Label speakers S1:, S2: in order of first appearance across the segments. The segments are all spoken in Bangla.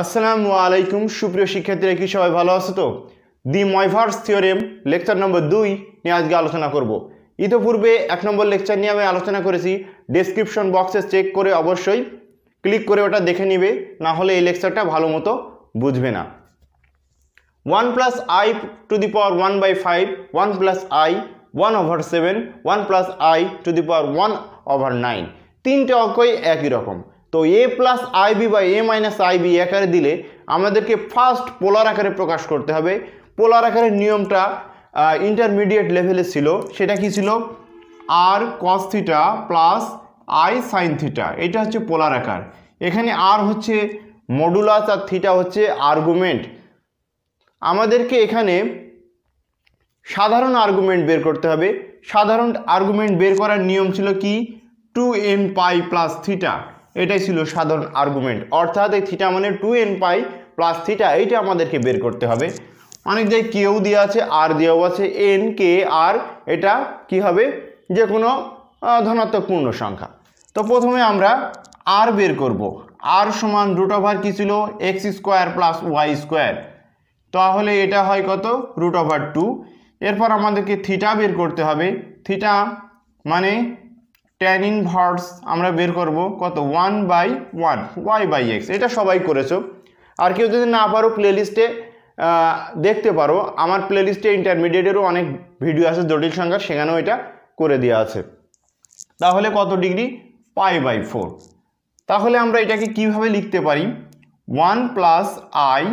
S1: আসসালামু আলাইকুম সুপ্রিয় শিক্ষার্থীরা কি সবাই ভালো আছো তো দি ময়ভার্স থিওরেম লেকচার নম্বর দুই নিয়ে আজকে আলোচনা করব ইতোপূর্বে এক নম্বর লেকচার নিয়ে আমি আলোচনা করেছি ডেসক্রিপশন বক্সে চেক করে অবশ্যই ক্লিক করে ওটা দেখে নিবে না হলে এই লেকচারটা ভালো মতো বুঝবে না one plus i to the power one by five one plus i one over seven one plus i to the power one over nine তিনটে অঙ্কই একই রকম তো এ প্লাস আইবি বা এ মাইনাস আইবি আকারে দিলে আমাদেরকে ফার্স্ট পোলার আকারে প্রকাশ করতে হবে পোলার আকারের নিয়মটা ইন্টারমিডিয়েট লেভেলে ছিল সেটা কি ছিল r cos theta theta plus i sine theta এটা হচ্ছে পোলার আকার এখানে আর হচ্ছে মডুলাস আর থিটা হচ্ছে আর্গুমেন্ট আমাদেরকে এখানে সাধারণ আর্গুমেন্ট বের করতে হবে সাধারণ আর্গুমেন্ট বের করার নিয়ম ছিল কি two m pi plus theta এটাই ছিল সাধারণ আর্গুমেন্ট অর্থাৎ এই থিটা মানে two n pi plus theta এইটা আমাদেরকে বের করতে হবে অনেক জায়গায় কেউ দেওয়া আছে আর দেওয়াও আছে এন কে আর এটা কি হবে যে কোনো ধনাত্মক পূর্ণ সংখ্যা তো প্রথমে আমরা আর বের করব আর সমান রুট ওভার কী ছিল x square plus y square তাহলে এটা হয় কত রুট ওভার টু এরপর আমাদেরকে থিটা বের করতে হবে থিটা মানে ট্যান ইনভার্স আমরা বের করব কত one by one y by x এটা সবাই করেছো আর কেউ যদি না পারো প্লেলিস্টে দেখতে পারো আমার প্লেলিস্টে ইন্টারমিডিয়েটেরও অনেক ভিডিও আছে জটিল সংখ্যা সেখানেও এটা করে দেওয়া আছে তাহলে কত ডিগ্রি পাই বাই ফোর তাহলে আমরা এটাকে কিভাবে লিখতে পারি ওয়ান প্লাস আই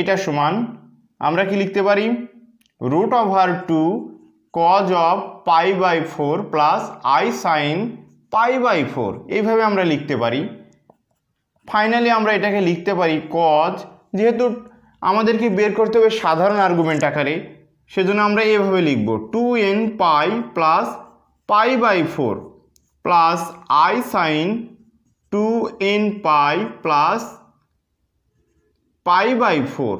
S1: এটা সমান আমরা কি লিখতে পারি root over two cos of pi by four plus i sine pi by four এইভাবে আমরা লিখতে পারি ফাইনালি আমরা এটাকে লিখতে পারি কজ যেহেতু আমাদেরকে বের করতে হবে সাধারণ আর্গুমেন্ট আকারে সেজন্য আমরা এভাবে লিখব two n pi plus pi by four plus i sine two n pi plus pi by four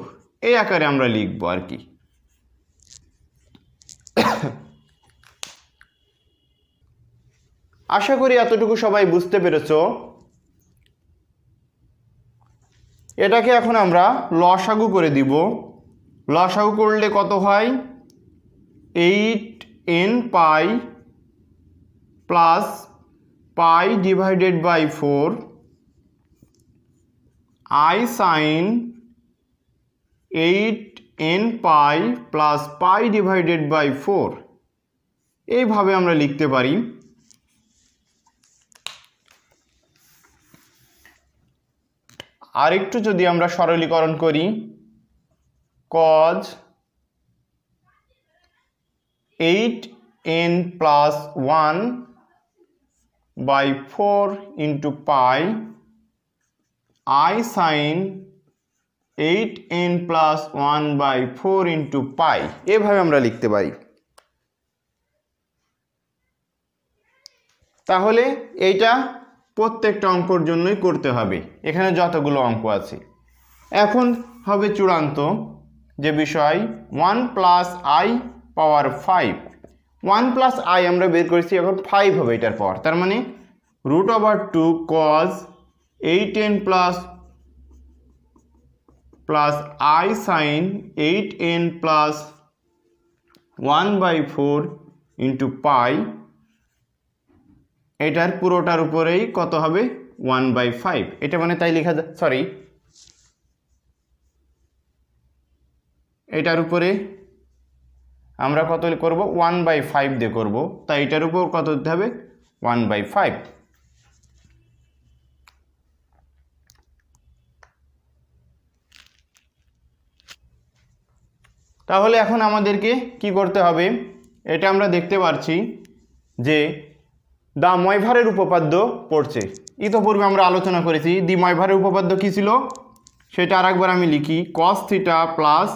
S1: এই আকারে আমরা লিখব আর কি আশা করি এতটুকু সবাই বুঝতে পেরেছ এটাকে এখন আমরা লসাগু করে দিব লসাগু করলে কত হয় eight n pi plus pi divided by four i sine eight n pi plus pi divided by four এইভাবে আমরা লিখতে পারি আরেকটু যদি আমরা সরলীকরণ করি cos eight n plus one by four into pi i sine eight n plus one by four into pi এভাবে আমরা লিখতে পারি তাহলে এইটা প্রত্যেকটা অঙ্কর জন্যই করতে হবে এখানে যতগুলো অঙ্ক আছে এখন হবে চূড়ান্ত যে বিষয় one plus i power five one plus i আমরা বের করেছি এখন ফাইভ হবে এটার পর তার মানে root over two cos eight n plus plus i sine eight n plus one by four into pi এটার পুরোটার উপরেই কত হবে ওয়ান বাই ফাইভ এটা মানে তাই লেখা সরি এটার উপরে আমরা কত করব ওয়ান বাই ফাইভ দিয়ে করবো তাই এটার উপর কত দিতে হবে ওয়ান বাই ফাইভ তাহলে এখন আমাদেরকে কি করতে হবে এটা আমরা দেখতে পারছি যে দ্য ময়ভারের উপপাদ্য পড়ছে ইতোপূর্বে আমরা আলোচনা করেছি দি ময়ভারের উপপাদ্য কী ছিল সেটা আর একবার আমি লিখি cos theta plus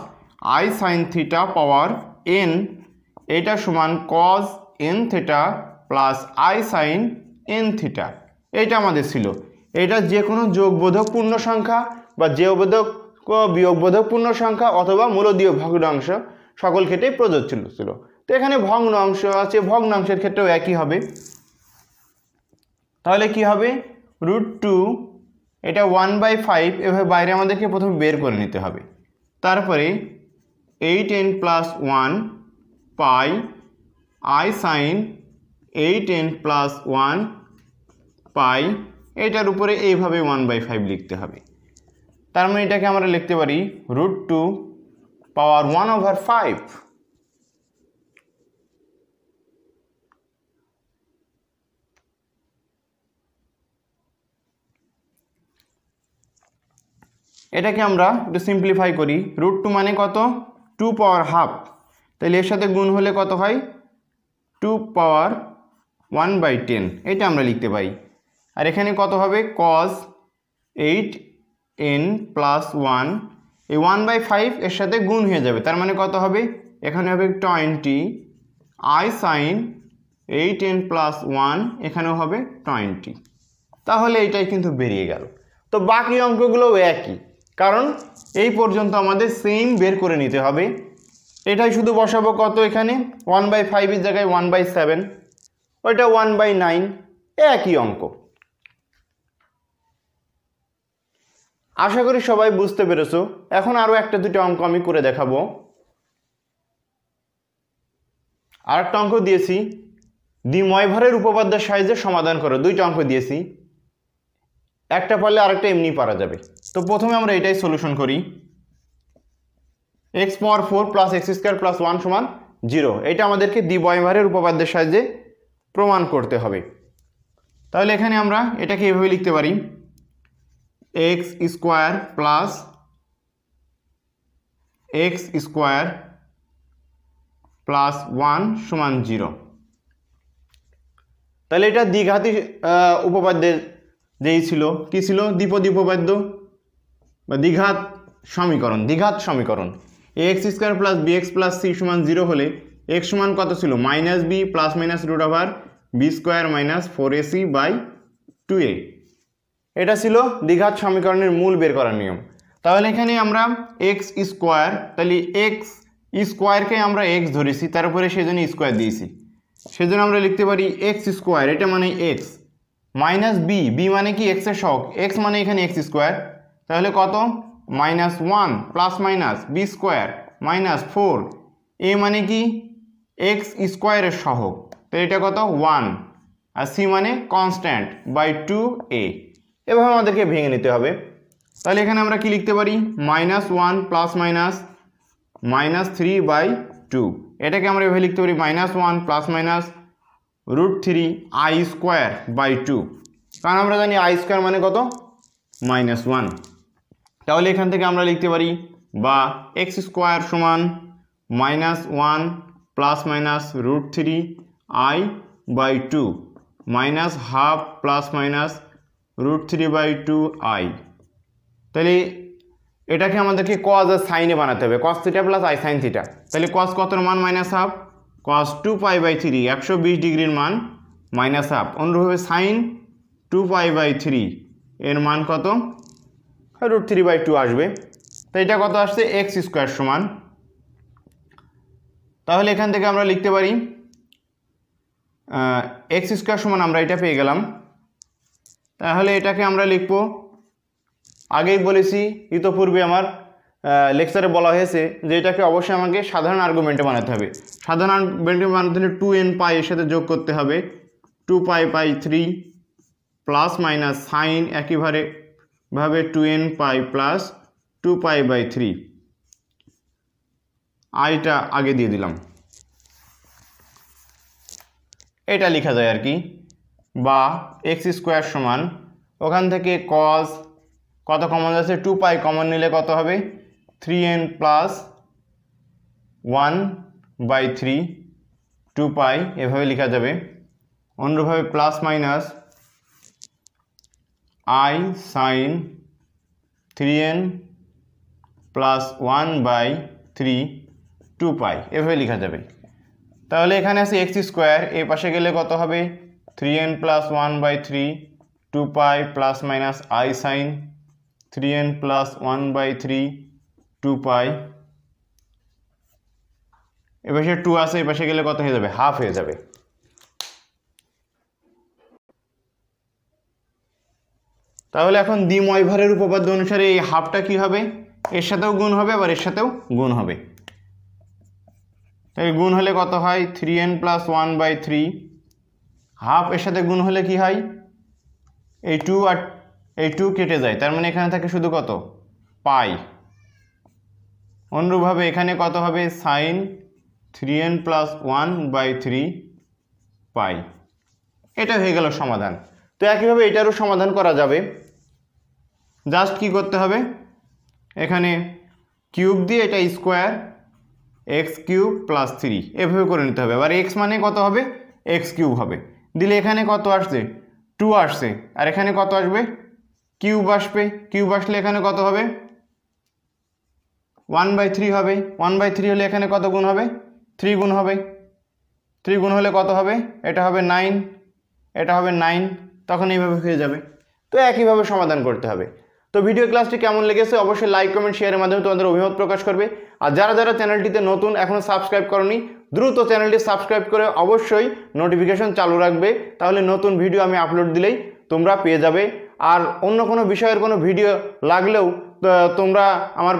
S1: i sine theta power n এটা সমান cos n theta plus i sine n theta এটা আমাদের ছিল এটা যে কোনো যোগবোধক পূর্ণ সংখ্যা বা জেয়বোধক বিয়োগবোধক পূর্ণ সংখ্যা অথবা মূলদীয় ভগ্নাংশ সকল ক্ষেত্রেই প্রযোজ্য ছিল তো এখানে ভগ্নাংশ আছে ভগ্নাংশের ক্ষেত্রেও একই হবে তাহলে কি হবে রুট টু এটা ওয়ান বাই ফাইভ এভাবে বাইরে আমাদেরকে প্রথমে বের করে নিতে হবে তারপরে eight n plus one pi i sine eight n plus one pi এটার উপরে এইভাবে ওয়ান বাই ফাইভ লিখতে হবে তার মানে এটাকে আমরা লিখতে পারি root two power one over five এটাকে আমরা একটু সিম্পলিফাই করি রুট টু মানে কত টু পাওয়ার হাফ তাহলে এর সাথে গুণ হলে কত হয় two power one by ten এটা আমরা লিখতে পাই আর এখানে কত হবে cos eight n plus one এই ওয়ান বাই ফাইভ এর সাথে গুণ হয়ে যাবে তার মানে কত হবে এখানে হবে twenty i sine eight n plus one এখানেও হবে টোয়েন্টি তাহলে এটাই কিন্তু বেরিয়ে গেল তো বাকি অঙ্কগুলোও একই কারণ এই পর্যন্ত আমাদের সেম বের করে নিতে হবে এটাই শুধু বসাবো কত এখানে ওয়ান বাই ফাইভের জায়গায় ওয়ান বাই সেভেন ওইটা ওয়ান বাই নাইন একই অঙ্ক আশা করি সবাই বুঝতে পেরেছো এখন আরও একটা দুটো অঙ্ক আমি করে দেখাবো আর একটা অঙ্ক দিয়েছি দ্বিময়ভরের উপপাদ্যের সাহায্যে সমাধান করো দুইটা অঙ্ক দিয়েছি একটা পারলে আরেকটা এমনি পারা যাবে তো প্রথমে আমরা এটাই সলিউশন করি x power four plus x square plus one সমান জিরো এটা আমাদেরকে দ্বিবয়ভারের উপপাদ্যের সাহায্যে প্রমাণ করতে হবে তাহলে এখানে আমরা এটাকে এভাবে লিখতে পারি x square plus x square plus one সমান জিরো তাহলে এটা দ্বিঘাতি উপপাদ্যের যেই ছিল কী ছিল দ্বিপদী উপপাদ্য বা দ্বিঘাত সমীকরণ দ্বিঘাত সমীকরণ a x square plus b x plus c সমান জিরো হলে এক্স সমান কত ছিল minus b plus minus root over b square minus four a c by two a এটা ছিল দ্বিঘাত সমীকরণের মূল বের করার নিয়ম তাহলে এখানে আমরা এক্স স্কোয়ার তাহলে এক্স স্কোয়ারকে আমরা এক্স ধরেছি তারপরে সেজন্য স্কোয়ার দিয়েছি সেজন্য আমরা লিখতে পারি এক্স স্কোয়ার এটা মানে এক্স মাইনাস বি বি মানে কি এক্সের শখ এক্স মানে এখানে এক্স স্কোয়ার তাহলে কত minus one plus minus b square minus four a মানে কি এক্স স্কোয়ারের সহগ তাহলে এটা কত ওয়ান আর সি মানে কনস্ট্যান্ট বাই টু এ এভাবে আমাদেরকে ভেঙে নিতে হবে তাহলে এখানে আমরা কি লিখতে পারি minus one plus minus minus three by two এটাকে আমরা এভাবে লিখতে পারি minus one plus minus root three i square by two কারণ আমরা জানি আই স্কোয়ার মানে কত মাইনাস ওয়ান তাহলে এখান থেকে আমরা লিখতে পারি বা এক্স স্কোয়ার সমান minus one plus minus root three i by two minus half plus minus root three by two i তাহলে এটাকে আমাদেরকে কজ আর সাইনে বানাতে হবে cos theta plus i sine theta তাহলে কস কত মান minus half cos two pi by three একশো বিশ ডিগ্রির মান মাইনাস হাফ অনুরূপভাবে sine two pi by three এর মান কত রুট থ্রি বাই টু আসবে তো এটা কত আসছে এক্স স্কোয়ার সমান তাহলে এখান থেকে আমরা লিখতে পারি এক্স স্কোয়ার সমান আমরা এটা পেয়ে গেলাম তাহলে এটাকে আমরা লিখব আগেই বলেছি ইতপূর্বে আমার লেকচারে বলা হয়েছে যে এটাকে অবশ্যই আমাকে সাধারণ আর্গুমেন্টে বানাতে হবে সাধারণ আর্গুমেন্টে বানাতে হলে টু এন পাই এর সাথে যোগ করতে হবে two pi pi three plus minus sine একইভাবে ভাবে two n pi plus two pi by three আইটা আগে দিয়ে দিলাম এটা লেখা যায় আর কি বা এক্স স্কোয়ার সমান ওখান থেকে কস কত কমন যাচ্ছে টু পাই কমন নিলে কত হবে three n plus one by three two pi এভাবে লেখা যাবে অন্যভাবে plus minus i sine three n plus one by three two pi এভাবে লেখা যাবে তাহলে এখানে আছে এক্স স্কোয়ার এ পাশে গেলে কত হবে three n plus one by three two pi plus minus i sine three n plus one by three two pi এপাশে টু আছে এপাশে গেলে কত হয়ে যাবে হাফ হয়ে যাবে তাহলে এখন দ্বিময়ভারের উপপাদ্য অনুসারে এই হাফটা কি হবে এর সাথেও গুণ হবে আবার এর সাথেও গুণ হবে তাই গুণ হলে কত হয় three n plus one by three half এর সাথে গুণ হলে কি হয় এই টু আর এই টু কেটে যায় তার মানে এখানে থাকে শুধু কত পাই অনুরূপভাবে এখানে কত হবে sine three n plus one by three pi এটা হয়ে গেল সমাধান তো একইভাবে এটারও সমাধান করা যাবে জাস্ট কি করতে হবে এখানে কিউব দিয়ে এটা square x cube plus three এভাবে করে নিতে হবে আবার এক্স মানে কত হবে এক্স কিউব হবে দিলে এখানে কত আসছে টু আসছে আর এখানে কত আসবে কিউব আসবে কিউব আসলে এখানে কত হবে ওয়ান বাই থ্রি হবে ওয়ান বাই থ্রি হলে এখানে কত গুণ হবে থ্রি গুণ হবে থ্রি গুণ হলে কত হবে এটা হবে নাইন এটা হবে নাইন তখন এইভাবে হয়ে যাবে তো একইভাবে সমাধান করতে হবে তো ভিডিও ক্লাসটি কেমন লেগেছে অবশ্যই লাইক কমেন্ট শেয়ারের মাধ্যমে তোমাদের অভিমত প্রকাশ করবে আর যারা যারা চ্যানেলটিতে নতুন এখনও সাবস্ক্রাইব করনি দ্রুত চ্যানেলটি সাবস্ক্রাইব করে অবশ্যই নোটিফিকেশন চালু রাখবে তাহলে নতুন ভিডিও আমি আপলোড দিলেই তোমরা পেয়ে যাবে আর অন্য কোনো বিষয়ের কোনো ভিডিও লাগলেও তোমরা আমার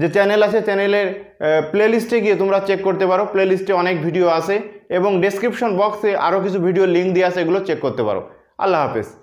S1: যে চ্যানেল আছে চ্যানেলের প্লেলিস্টে গিয়ে তোমরা চেক করতে পারো প্লেলিস্টে অনেক ভিডিও আছে এবং ডেসক্রিপশন বক্সে আরও কিছু ভিডিও লিঙ্ক দিয়ে আছে এগুলো চেক করতে পারো আল্লাহ হাফেজ